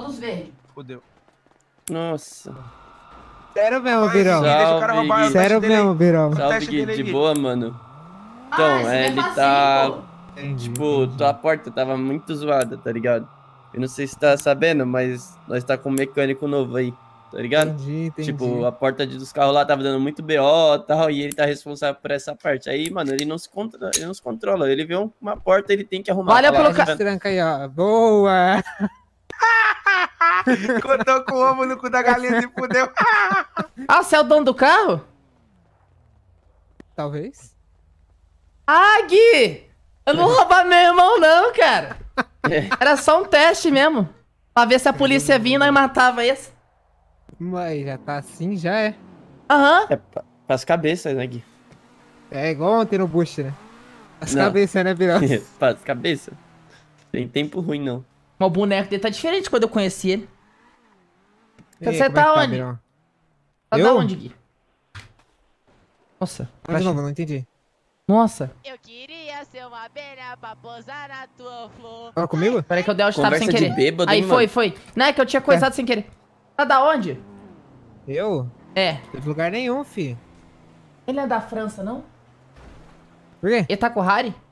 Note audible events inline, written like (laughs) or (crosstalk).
Todos verdes. Fudeu. Nossa. Sério mesmo, Birão? Salve, Sério mesmo, Birão. Salve, Gui. De boa, mano. Ah, então, ah, ele tá... Entendi. Tipo, tua porta tava muito zoada, tá ligado? Eu não sei se tá sabendo, mas nós tá com um mecânico novo aí, tá ligado? Entendi, entendi. Tipo, a porta de, dos carros lá tava dando muito BO e tal, e ele tá responsável por essa parte. Aí, mano, ele não se controla, ele, não se controla. ele vê uma porta, ele tem que arrumar. Olha pelo castranca aí, ó. Boa! (laughs) Contou com o ovo no cu da galinha se fudeu. (laughs) ah, você é o dono do carro? Talvez. Ah, Gui! Eu não vou roubar meu irmão, não, cara. (laughs) Era só um teste mesmo. Pra ver se a polícia vinha e matava esse. Mas já tá assim, já é. Aham. Uhum. É pras cabeças, né, Gui? É igual ontem no Bush, né? As não. cabeças, né, Pirão? Pras cabeças. Tem tempo ruim, não. Mas o boneco dele tá diferente quando eu conheci ele você tá, é tá, tá onde? Tá, tá eu? onde, Gui? Nossa. Mas de novo, não entendi. Nossa. Eu queria ser uma abelha pra na tua flor. Ah, comigo? Peraí que eu dei o estado sem querer. Bêbado, Aí foi, foi. Não é que eu tinha coisado é. sem querer. Tá da onde? Eu? É. Não teve lugar nenhum, fi. Ele é da França, não? Por quê? Ele tá com o Harry?